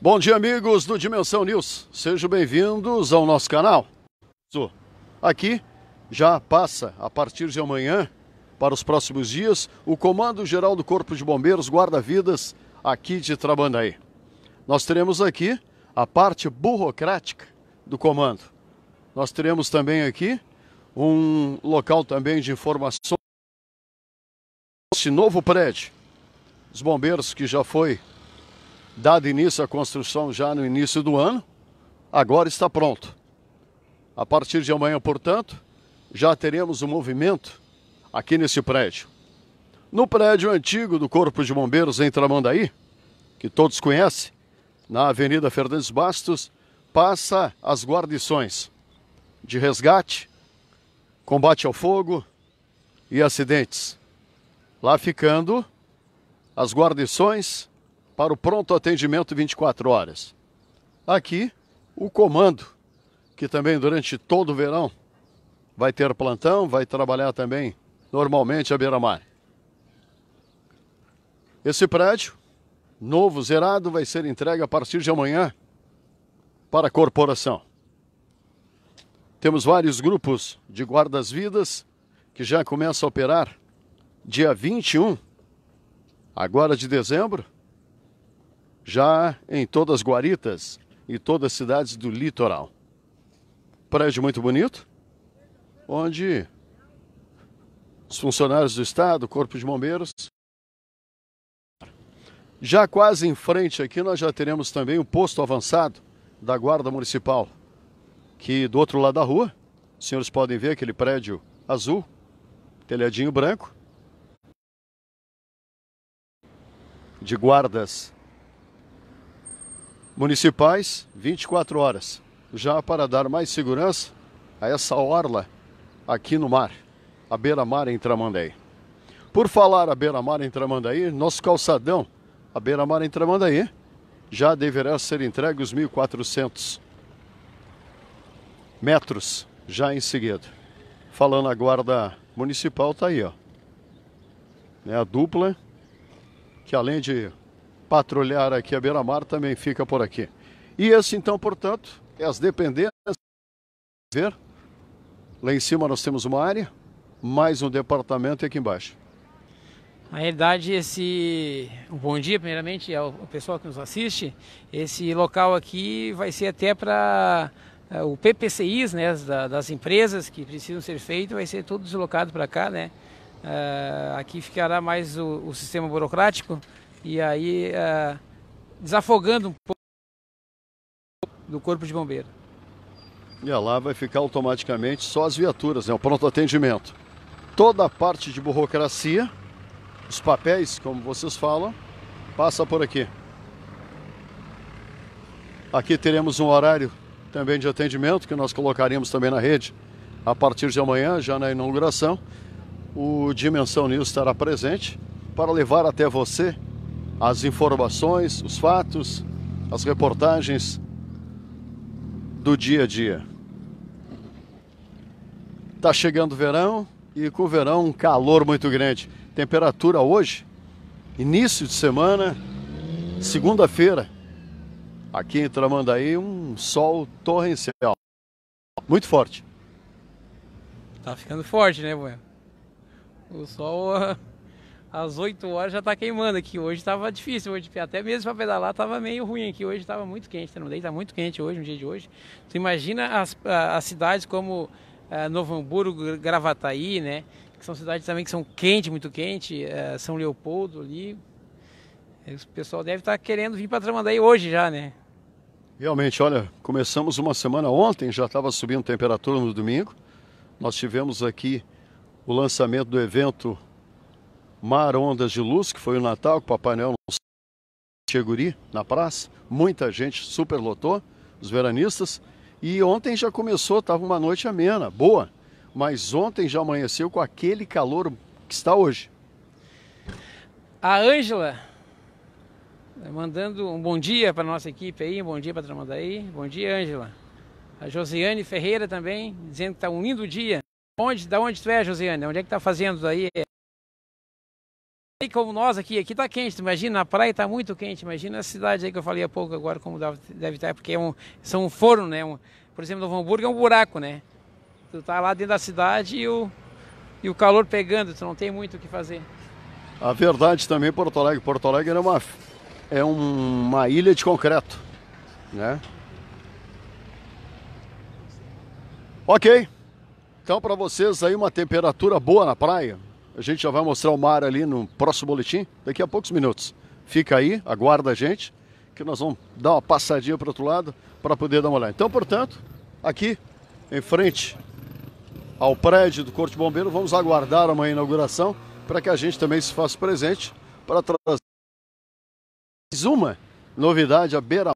Bom dia, amigos do Dimensão News. Sejam bem-vindos ao nosso canal. Aqui já passa, a partir de amanhã, para os próximos dias, o Comando Geral do Corpo de Bombeiros Guarda-Vidas aqui de Trabandaí. Nós teremos aqui a parte burocrática do comando. Nós teremos também aqui um local também de informação. Esse novo prédio, os bombeiros que já foi dado início à construção já no início do ano, agora está pronto. A partir de amanhã, portanto, já teremos um movimento aqui nesse prédio. No prédio antigo do Corpo de Bombeiros em Tramandaí, que todos conhecem, na Avenida Fernandes Bastos, passa as guarnições de resgate, combate ao fogo e acidentes. Lá ficando as guarnições para o pronto atendimento 24 horas. Aqui, o comando, que também durante todo o verão vai ter plantão, vai trabalhar também normalmente à beira-mar. Esse prédio, novo, zerado, vai ser entregue a partir de amanhã para a corporação. Temos vários grupos de guardas-vidas que já começam a operar dia 21, agora de dezembro, já em todas as guaritas e todas as cidades do litoral. Prédio muito bonito, onde os funcionários do Estado, Corpo de Bombeiros. Já quase em frente aqui, nós já teremos também o posto avançado da Guarda Municipal, que do outro lado da rua, os senhores podem ver aquele prédio azul, telhadinho branco, de guardas municipais 24 horas, já para dar mais segurança a essa orla aqui no mar, a beira-mar em Tramandaí. Por falar a beira-mar em Tramandaí, nosso calçadão, a beira-mar em Tramandaí, já deverá ser entregue os 1.400 metros já em seguida. Falando a guarda municipal, tá aí, ó. É a dupla que além de patrulhar aqui a beira-mar também fica por aqui. E esse então, portanto, é as dependências. Ver, lá em cima nós temos uma área, mais um departamento e aqui embaixo. Na realidade, esse. Um bom dia, primeiramente, ao pessoal que nos assiste. Esse local aqui vai ser até para eh, o PPCIs né, das empresas que precisam ser feito, vai ser tudo deslocado para cá. Né? Eh, aqui ficará mais o, o sistema burocrático e aí, uh, desafogando um pouco do corpo de bombeiro. E lá vai ficar automaticamente só as viaturas, né? o pronto atendimento. Toda a parte de burocracia, os papéis, como vocês falam, passa por aqui. Aqui teremos um horário também de atendimento que nós colocaremos também na rede a partir de amanhã, já na inauguração. O Dimensão News estará presente para levar até você as informações, os fatos, as reportagens do dia a dia. Tá chegando o verão e com o verão um calor muito grande. Temperatura hoje, início de semana, segunda-feira, aqui em Tramandaí, um sol torrencial. Muito forte. Tá ficando forte, né, Bueno? O sol. às 8 horas já está queimando aqui. Hoje estava difícil, hoje até mesmo para pedalar estava meio ruim aqui. Hoje estava muito quente, tá no está muito quente hoje, no dia de hoje. Tu imagina as, as cidades como ah, Novo Hamburgo, Gravataí, né? Que são cidades também que são quentes, muito quente. Eh, são Leopoldo ali. O pessoal deve estar tá querendo vir para Tramandaí hoje já, né? Realmente, olha, começamos uma semana ontem, já estava subindo temperatura no domingo. Nós tivemos aqui o lançamento do evento Mar ondas de Luz, que foi o Natal, que o Papai Noel não Cheguri, na praça. Muita gente superlotou, os veranistas. E ontem já começou, estava uma noite amena, boa. Mas ontem já amanheceu com aquele calor que está hoje. A Ângela mandando um bom dia para nossa equipe aí, um bom dia para Tramandaí. Bom dia, Ângela. A Josiane Ferreira também, dizendo que está um lindo dia. Onde, da onde tu é, Josiane? Onde é que está fazendo aí? E como nós aqui, aqui tá quente, imagina, a praia tá muito quente, imagina a cidade aí que eu falei há pouco agora como deve estar, tá, porque é um, são um forno, né? Um, por exemplo, no Hamburgo é um buraco, né? Tu tá lá dentro da cidade e o, e o calor pegando, tu não tem muito o que fazer. A verdade também, Porto Alegre, Porto Alegre é uma, é uma ilha de concreto, né? Ok, então para vocês aí uma temperatura boa na praia, a gente já vai mostrar o mar ali no próximo boletim, daqui a poucos minutos. Fica aí, aguarda a gente, que nós vamos dar uma passadinha para o outro lado para poder dar uma olhada. Então, portanto, aqui em frente ao prédio do Corte Bombeiro, vamos aguardar uma inauguração para que a gente também se faça presente para trazer mais uma novidade à beira